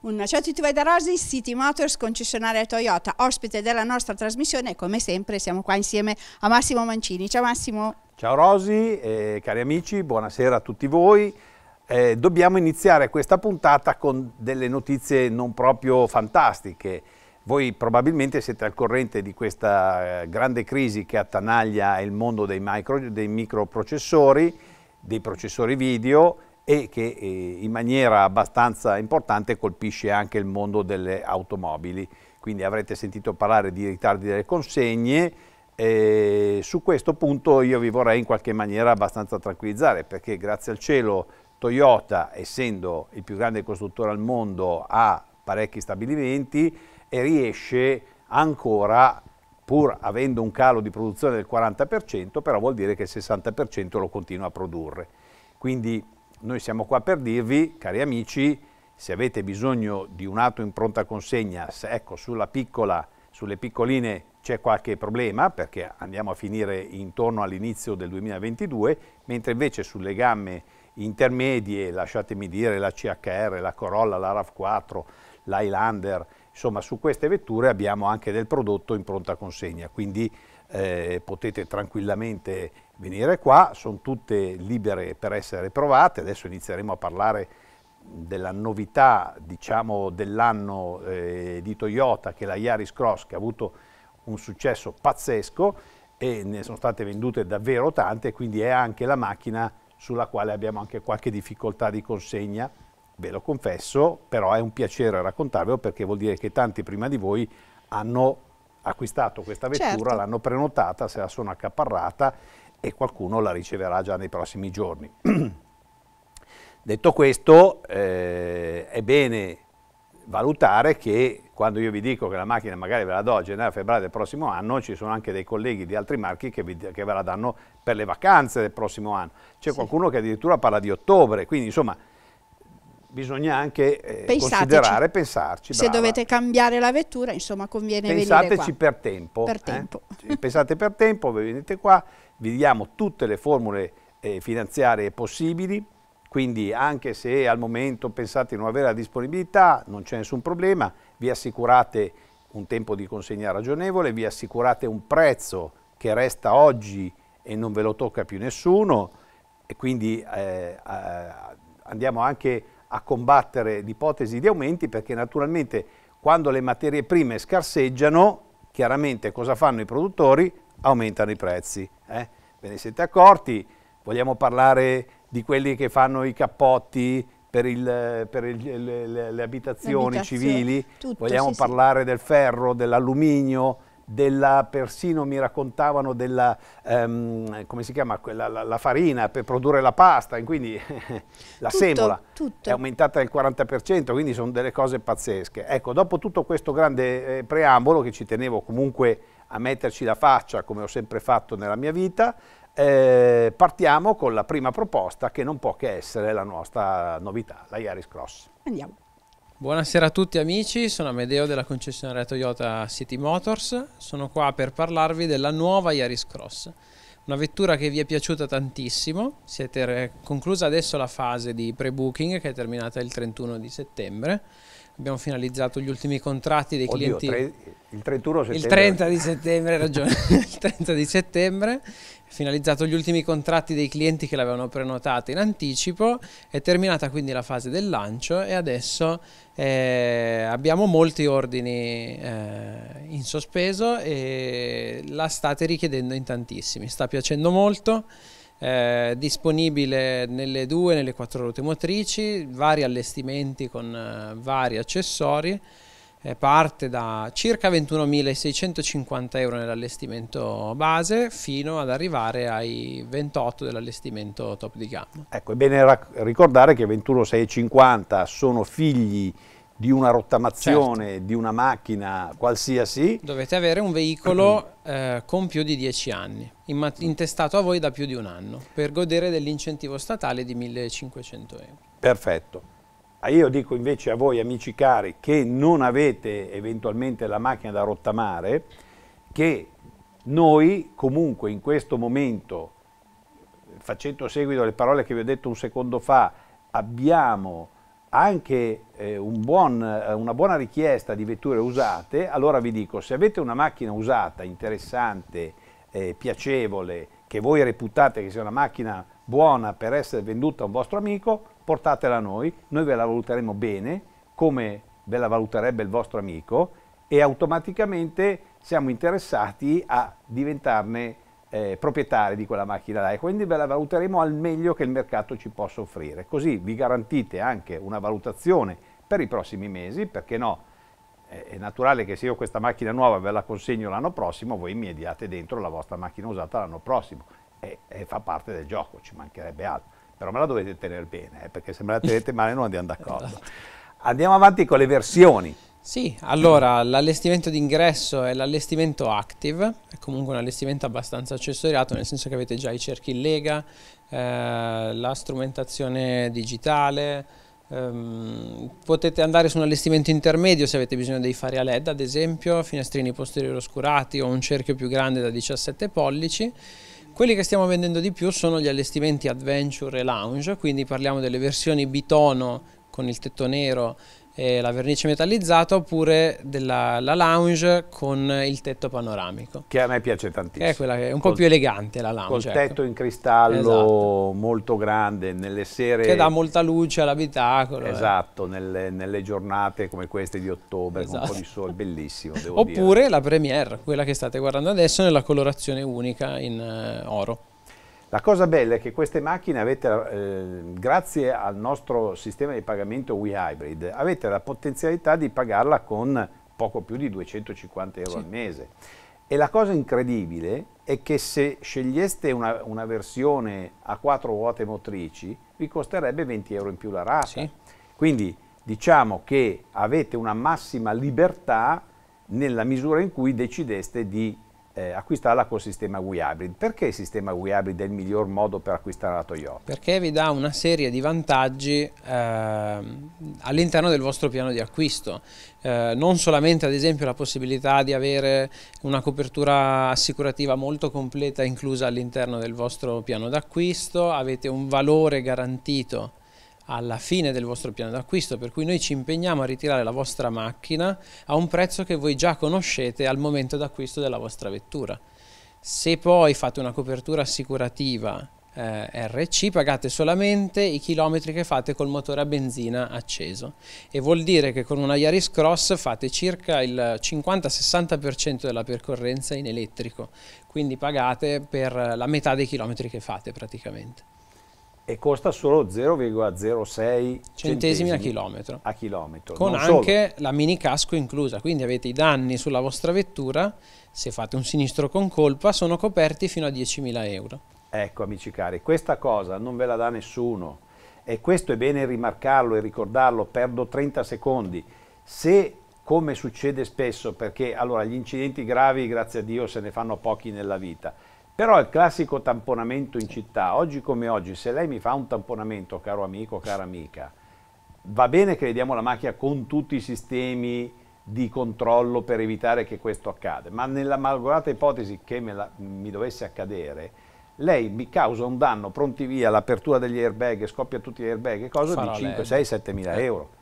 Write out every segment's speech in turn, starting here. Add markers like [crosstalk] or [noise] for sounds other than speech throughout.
Un ciao a tutti voi da Rosi, City Motors, concessionaria Toyota, ospite della nostra trasmissione e come sempre siamo qua insieme a Massimo Mancini. Ciao Massimo. Ciao Rosi, eh, cari amici, buonasera a tutti voi. Eh, dobbiamo iniziare questa puntata con delle notizie non proprio fantastiche. Voi probabilmente siete al corrente di questa eh, grande crisi che attanaglia il mondo dei, micro, dei microprocessori, dei processori video e che eh, in maniera abbastanza importante colpisce anche il mondo delle automobili. Quindi avrete sentito parlare di ritardi delle consegne. E eh, su questo punto io vi vorrei in qualche maniera abbastanza tranquillizzare perché grazie al cielo Toyota, essendo il più grande costruttore al mondo, ha parecchi stabilimenti e riesce ancora pur avendo un calo di produzione del 40%, però vuol dire che il 60% lo continua a produrre. Quindi noi siamo qua per dirvi, cari amici, se avete bisogno di un'auto in pronta consegna, ecco, piccola, sulle piccoline c'è qualche problema perché andiamo a finire intorno all'inizio del 2022, mentre invece sulle gamme intermedie, lasciatemi dire, la CHR, la Corolla, la RAV4, l'Highlander, Insomma, su queste vetture abbiamo anche del prodotto in pronta consegna, quindi eh, potete tranquillamente venire qua, sono tutte libere per essere provate, adesso inizieremo a parlare della novità diciamo, dell'anno eh, di Toyota che è la Yaris Cross che ha avuto un successo pazzesco e ne sono state vendute davvero tante quindi è anche la macchina sulla quale abbiamo anche qualche difficoltà di consegna Ve lo confesso, però è un piacere raccontarvelo perché vuol dire che tanti prima di voi hanno acquistato questa vettura, certo. l'hanno prenotata, se la sono accaparrata e qualcuno la riceverà già nei prossimi giorni. [clears throat] Detto questo, eh, è bene valutare che quando io vi dico che la macchina magari ve la do a gennaio febbraio del prossimo anno, ci sono anche dei colleghi di altri marchi che, vi, che ve la danno per le vacanze del prossimo anno. C'è sì. qualcuno che addirittura parla di ottobre, quindi insomma bisogna anche eh, considerare, pensarci. Se dovete cambiare la vettura, insomma, conviene Pensateci venire qua. per tempo. Per eh? tempo. Pensate per tempo, venite qua, vi diamo tutte le formule eh, finanziarie possibili, quindi anche se al momento pensate di non avere la disponibilità, non c'è nessun problema, vi assicurate un tempo di consegna ragionevole, vi assicurate un prezzo che resta oggi e non ve lo tocca più nessuno, e quindi eh, eh, andiamo anche a combattere l'ipotesi di aumenti perché naturalmente quando le materie prime scarseggiano, chiaramente cosa fanno i produttori? Aumentano i prezzi. Eh? Ve ne siete accorti? Vogliamo parlare di quelli che fanno i cappotti per, il, per il, le, le, le, abitazioni civili? Tutto, Vogliamo sì, parlare sì. del ferro, dell'alluminio? della, persino mi raccontavano della, um, come si chiama, quella, la, la, farina per produrre la pasta, quindi [laughs] la tutto, semola tutto. è aumentata del 40%, quindi sono delle cose pazzesche. Ecco, dopo tutto questo grande eh, preambolo che ci tenevo comunque a metterci la faccia come ho sempre fatto nella mia vita, eh, partiamo con la prima proposta che non può che essere la nostra novità, la Iaris Cross. Andiamo. Buonasera a tutti amici, sono Amedeo della concessionaria Toyota City Motors, sono qua per parlarvi della nuova Yaris Cross, una vettura che vi è piaciuta tantissimo, siete conclusa adesso la fase di pre-booking che è terminata il 31 di settembre, abbiamo finalizzato gli ultimi contratti dei Oddio, clienti. Tre, il 31 settembre. Il 30 di settembre, ragione, [laughs] il 30 di settembre, finalizzato gli ultimi contratti dei clienti che l'avevano prenotata in anticipo, è terminata quindi la fase del lancio e adesso eh, abbiamo molti ordini eh, in sospeso e la state richiedendo in tantissimi, sta piacendo molto eh, disponibile nelle due nelle quattro ruote motrici, vari allestimenti con eh, vari accessori, eh, parte da circa 21.650 euro nell'allestimento base fino ad arrivare ai 28 dell'allestimento top di gamma. Ecco, è bene ricordare che 21.650 sono figli di una rottamazione certo. di una macchina qualsiasi. Dovete avere un veicolo eh, con più di 10 anni, mm. intestato a voi da più di un anno, per godere dell'incentivo statale di 1500 euro. Perfetto. Io dico invece a voi amici cari che non avete eventualmente la macchina da rottamare, che noi comunque in questo momento, facendo seguito alle parole che vi ho detto un secondo fa, abbiamo anche eh, un buon, eh, una buona richiesta di vetture usate, allora vi dico, se avete una macchina usata interessante, eh, piacevole, che voi reputate che sia una macchina buona per essere venduta a un vostro amico, portatela a noi, noi ve la valuteremo bene, come ve la valuterebbe il vostro amico, e automaticamente siamo interessati a diventarne eh, proprietari di quella macchina là e quindi ve la valuteremo al meglio che il mercato ci possa offrire. Così vi garantite anche una valutazione per i prossimi mesi, perché no? Eh, è naturale che se io questa macchina nuova ve la consegno l'anno prossimo, voi mi diate dentro la vostra macchina usata l'anno prossimo e, e, fa parte del gioco, ci mancherebbe altro. Però me la dovete tenere bene, eh, perché se me la tenete male non andiamo d'accordo. [laughs] Andiamo avanti con le versioni. Sì, allora l'allestimento d'ingresso è l'allestimento active, è comunque un allestimento abbastanza accessoriato, nel senso che avete già i cerchi in lega, eh, la strumentazione digitale, ehm, potete andare su un allestimento intermedio se avete bisogno dei fari a LED ad esempio, finestrini posteriori oscurati o un cerchio più grande da 17 pollici. Quelli che stiamo vendendo di più sono gli allestimenti adventure e lounge, quindi parliamo delle versioni bitono con il tetto nero eh, la vernice metallizzata oppure della lounge con il tetto panoramico. Che a me piace tantissimo. è quella che è un col, po' più elegante la lounge. Col ecco. tetto in cristallo esatto. molto grande, nelle sere... Che dà molta luce all'abitacolo. Eh. Esatto, eh. nelle, nelle, giornate come queste di ottobre esatto. con un po' di esatto. sole, bellissimo [laughs] Oppure dire. la Premiere, quella che state guardando adesso nella colorazione unica in uh, oro. La cosa bella è che queste macchine avete, eh, grazie al nostro sistema di pagamento We Hybrid, avete la potenzialità di pagarla con poco più di 250 euro sì. al mese. E la cosa incredibile è che se sceglieste una, una versione a quattro ruote motrici, vi costerebbe 20 euro in più la rata. Sì. Quindi diciamo che avete una massima libertà nella misura in cui decideste di eh, acquistarla col sistema Hybrid. Perché il sistema Hybrid è il miglior modo per acquistare la Toyota? Perché vi dà una serie di vantaggi eh, all'interno del vostro piano di acquisto. Eh, non solamente ad esempio la possibilità di avere una copertura assicurativa molto completa inclusa all'interno del vostro piano d'acquisto, avete un valore garantito alla fine del vostro piano d'acquisto, per cui noi ci impegniamo a ritirare la vostra macchina a un prezzo che voi già conoscete al momento d'acquisto della vostra vettura. Se poi fate una copertura assicurativa eh, RC pagate solamente i chilometri che fate col motore a benzina acceso e vuol dire che con una Yaris Cross fate circa il 50-60% della percorrenza in elettrico, quindi pagate per la metà dei chilometri che fate praticamente e costa solo 0,06 centesimi, a chilometro. A chilometro. Con anche solo. la mini casco inclusa, quindi avete i danni sulla vostra vettura, se fate un sinistro con colpa, sono coperti fino a 10.000 euro. Ecco amici cari, questa cosa non ve la dà nessuno e questo è bene rimarcarlo e ricordarlo, perdo 30 secondi. Se come succede spesso, perché allora gli incidenti gravi grazie a Dio se ne fanno pochi nella vita, però il classico tamponamento in città, oggi come oggi, se lei mi fa un tamponamento, caro amico, cara amica, va bene che le diamo la macchina con tutti i sistemi di controllo per evitare che questo accada, ma nella malgorata ipotesi che la, mi dovesse accadere, lei mi causa un danno pronti via, l'apertura degli airbag, scoppia tutti gli airbag, cosa Farò di 5, lei. 6, 7 mila euro.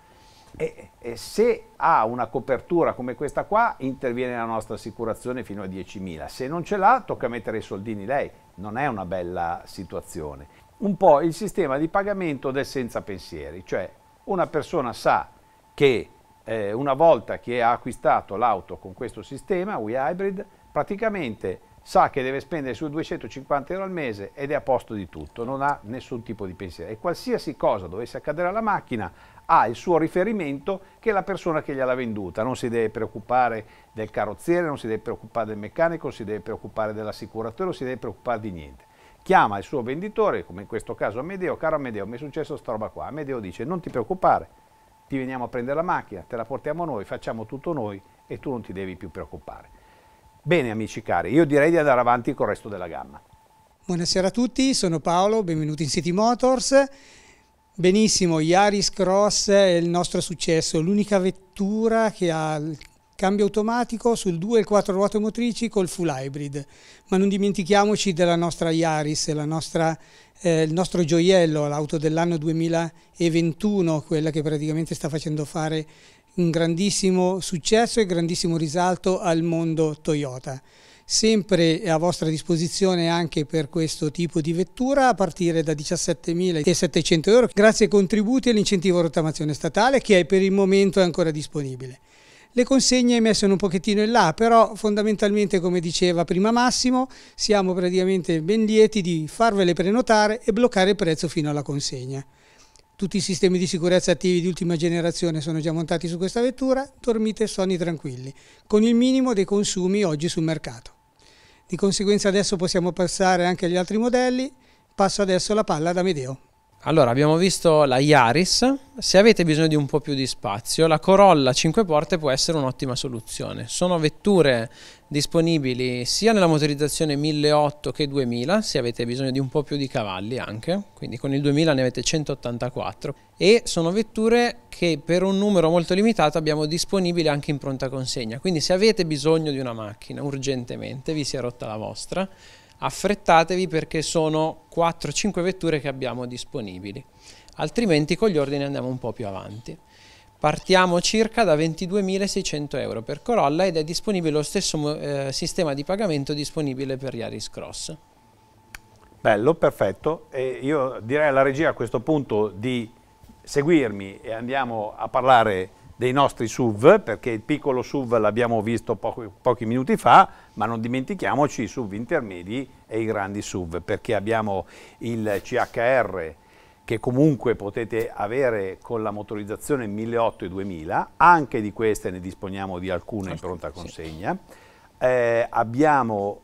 E, e, se ha una copertura come questa qua, interviene la nostra assicurazione fino a 10.000. Se non ce l'ha, tocca mettere i soldini lei. Non è una bella situazione. Un po' il sistema di pagamento del senza pensieri, cioè una persona sa che eh, una volta che ha acquistato l'auto con questo sistema, We Hybrid, praticamente sa che deve spendere sui 250 euro al mese ed è a posto di tutto, non ha nessun tipo di pensiero. E qualsiasi cosa dovesse accadere alla macchina, ha il suo riferimento che è la persona che gliel'ha venduta, non si deve preoccupare del carrozziere, non si deve preoccupare del meccanico, non si deve preoccupare dell'assicuratore, non si deve preoccupare di niente. Chiama il suo venditore, come in questo caso Amedeo, caro Amedeo, mi è successo sta roba qua. Amedeo dice non ti preoccupare, ti veniamo a prendere la macchina, te la portiamo noi, facciamo tutto noi e tu non ti devi più preoccupare. Bene amici cari, io direi di andare avanti con il resto della gamma. Buonasera a tutti, sono Paolo, benvenuti in City Motors. Benissimo, Yaris Cross è il nostro successo, l'unica vettura che ha il cambio automatico sul 2 e 4 ruote motrici col full hybrid. Ma non dimentichiamoci della nostra Yaris, la nostra, eh, il nostro gioiello, l'auto dell'anno 2021, quella che praticamente sta facendo fare un grandissimo successo e grandissimo risalto al mondo Toyota sempre a vostra disposizione anche per questo tipo di vettura a partire da 17.700 euro grazie ai contributi e all'incentivo a rottamazione statale che è per il momento è ancora disponibile. Le consegne messe un pochettino in là, però fondamentalmente come diceva prima Massimo, siamo praticamente ben lieti di farvele prenotare e bloccare il prezzo fino alla consegna. Tutti i sistemi di sicurezza attivi di ultima generazione sono già montati su questa vettura, dormite e sonni tranquilli, con il minimo dei consumi oggi sul mercato. Di conseguenza adesso possiamo passare anche agli altri modelli. Passo adesso la palla ad Amedeo. Allora, abbiamo visto la Yaris, se avete bisogno di un po' più di spazio, la Corolla 5 porte può essere un'ottima soluzione. Sono vetture disponibili sia nella motorizzazione 1800 che 2000, se avete bisogno di un po' più di cavalli anche, quindi con il 2000 ne avete 184, e sono vetture che per un numero molto limitato abbiamo disponibili anche in pronta consegna. Quindi se avete bisogno di una macchina urgentemente, vi si è rotta la vostra, affrettatevi perché sono 4-5 vetture che abbiamo disponibili, altrimenti con gli ordini andiamo un po' più avanti. Partiamo circa da 22.600 euro per Corolla ed è disponibile lo stesso eh, sistema di pagamento disponibile per Yaris Cross. Bello, perfetto. E io direi alla regia a questo punto di seguirmi e andiamo a parlare dei nostri SUV, perché il piccolo SUV l'abbiamo visto pochi, pochi, minuti fa, ma non dimentichiamoci i SUV intermedi e i grandi SUV, perché abbiamo il CHR che comunque potete avere con la motorizzazione 1800 e 2000, anche di queste ne disponiamo di alcune in pronta consegna. Eh, abbiamo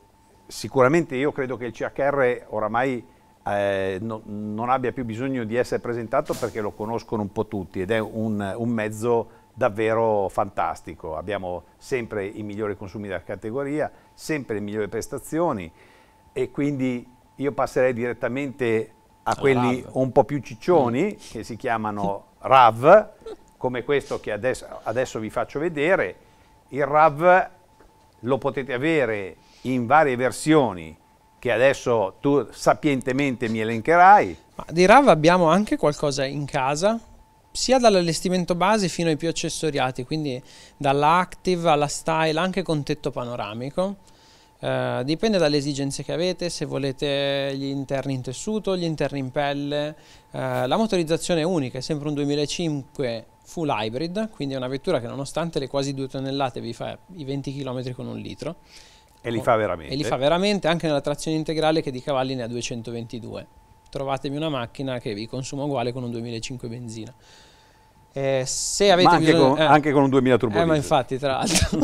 sicuramente, io credo che il CHR oramai eh, no, non abbia più bisogno di essere presentato perché lo conoscono un po' tutti ed è un, un mezzo davvero fantastico. Abbiamo sempre i migliori consumi della categoria, sempre le migliori prestazioni e quindi io passerei direttamente a quelli un po' più ciccioni mm. che si chiamano RAV, come questo che adesso, adesso vi faccio vedere. Il RAV lo potete avere in varie versioni che adesso tu sapientemente mi elencherai. Ma di RAV abbiamo anche qualcosa in casa? sia dall'allestimento base fino ai più accessoriati, quindi dalla Active alla Style, anche con tetto panoramico. Eh, dipende dalle esigenze che avete, se volete gli interni in tessuto, gli interni in pelle. Eh, la motorizzazione è unica, è sempre un 2005 full hybrid, quindi è una vettura che nonostante le quasi 2 tonnellate vi fa i 20 km con un litro. E li fa veramente. E li fa veramente anche nella trazione integrale che di cavalli ne ha 222 trovatemi una macchina che vi consuma uguale con un 2005 benzina. Eh, anche, bisogno, con, eh, anche, con, un 2000 turbo eh, ma infatti tra l'altro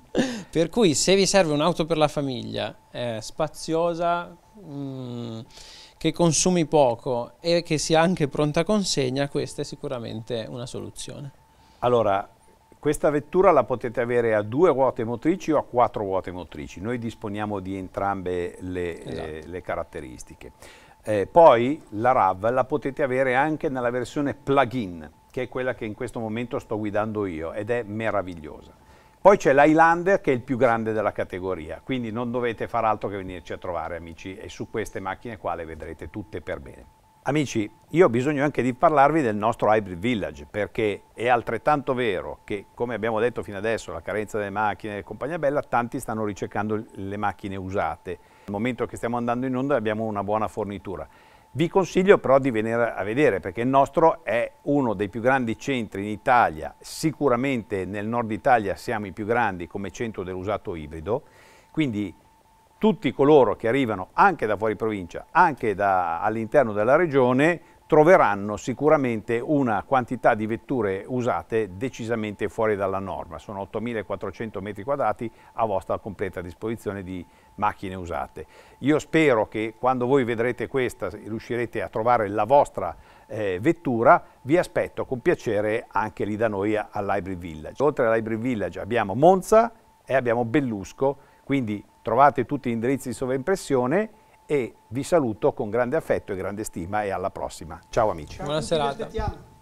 [laughs] per cui se vi serve un'auto per la famiglia eh, spaziosa mh, mm, che consumi poco e che sia anche pronta consegna questa è sicuramente una soluzione allora questa vettura la potete avere a due ruote motrici o a quattro ruote motrici noi disponiamo di entrambe le, eh, esatto. le caratteristiche eh, poi la RAV la potete avere anche nella versione plug-in, che è quella che in questo momento sto guidando io ed è meravigliosa. Poi c'è l'Highlander che è il più grande della categoria, quindi non dovete far altro che venirci a trovare amici e su queste macchine qua le vedrete tutte per bene. Amici, io ho bisogno anche di parlarvi del nostro Hybrid Village perché è altrettanto vero che, come abbiamo detto fino adesso, la carenza delle macchine e compagnia bella, tanti stanno ricercando le macchine usate nel momento che stiamo andando in onda abbiamo una buona fornitura. Vi consiglio però di venire a vedere perché il nostro è uno dei più grandi centri in Italia, sicuramente nel nord Italia siamo i più grandi come centro dell'usato ibrido, quindi tutti coloro che arrivano anche da fuori provincia, anche all'interno della regione, troveranno sicuramente una quantità di vetture usate decisamente fuori dalla norma. Sono 8.400 metri quadrati a vostra completa disposizione di macchine usate. Io spero che quando voi vedrete questa riuscirete a trovare la vostra eh, vettura, vi aspetto con piacere anche lì da noi all'Hybrid Village. Oltre all'Hybrid Village abbiamo Monza e abbiamo Bellusco, quindi trovate tutti gli indirizzi di sovraimpressione e vi saluto con grande affetto e grande stima e alla prossima. Ciao amici. Buona serata.